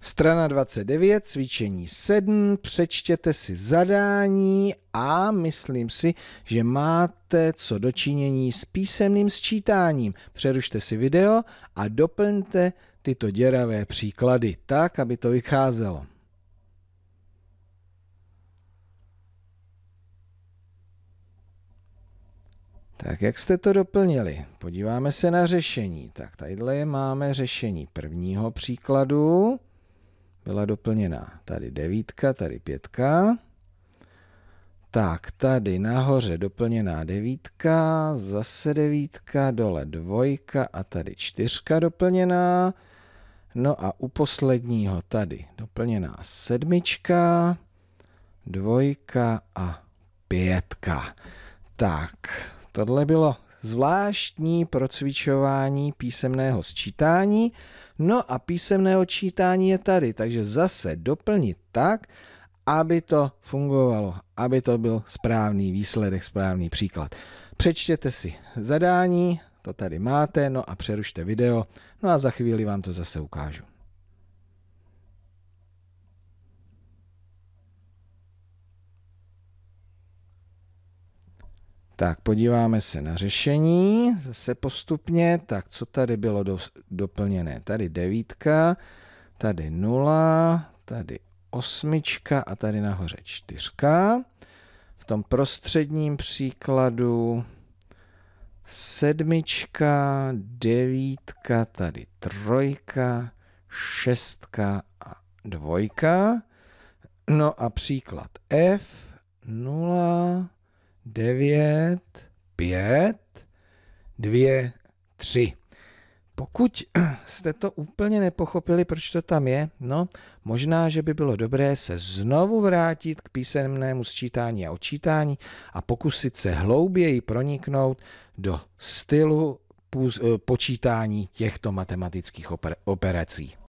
Strana 29, cvičení 7, přečtěte si zadání a myslím si, že máte co dočinění s písemným sčítáním. Přerušte si video a doplňte tyto děravé příklady tak, aby to vycházelo. Tak jak jste to doplnili? Podíváme se na řešení. Tak tadyhle máme řešení prvního příkladu byla doplněná. Tady devítka, tady pětka. Tak, tady nahoře doplněná devítka, zase devítka, dole dvojka a tady čtyřka doplněná. No a u posledního tady doplněná sedmička, dvojka a pětka. Tak, tohle bylo zvláštní procvičování písemného sčítání. No a písemného čítání je tady, takže zase doplnit tak, aby to fungovalo, aby to byl správný výsledek, správný příklad. Přečtěte si zadání, to tady máte, no a přerušte video, no a za chvíli vám to zase ukážu. Tak, podíváme se na řešení, zase postupně. Tak, co tady bylo do, doplněné? Tady devítka, tady nula, tady osmička a tady nahoře čtyřka. V tom prostředním příkladu sedmička, devítka, tady trojka, šestka a dvojka. No a příklad F, nula. 9, 5, 2, 3. Pokud jste to úplně nepochopili, proč to tam je, no možná, že by bylo dobré se znovu vrátit k písemnému sčítání a odčítání a pokusit se hlouběji proniknout do stylu eh, počítání těchto matematických operací.